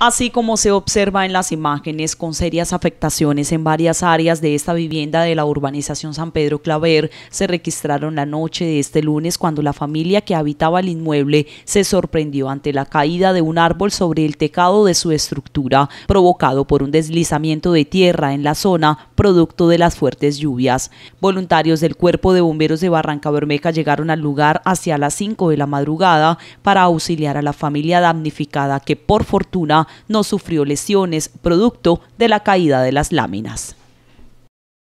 así como se observa en las imágenes con serias afectaciones en varias áreas de esta vivienda de la urbanización San Pedro Claver, se registraron la noche de este lunes cuando la familia que habitaba el inmueble se sorprendió ante la caída de un árbol sobre el tecado de su estructura, provocado por un deslizamiento de tierra en la zona producto de las fuertes lluvias. Voluntarios del Cuerpo de Bomberos de Barranca Bermeja llegaron al lugar hacia las 5 de la madrugada para auxiliar a la familia damnificada que por fortuna no sufrió lesiones producto de la caída de las láminas.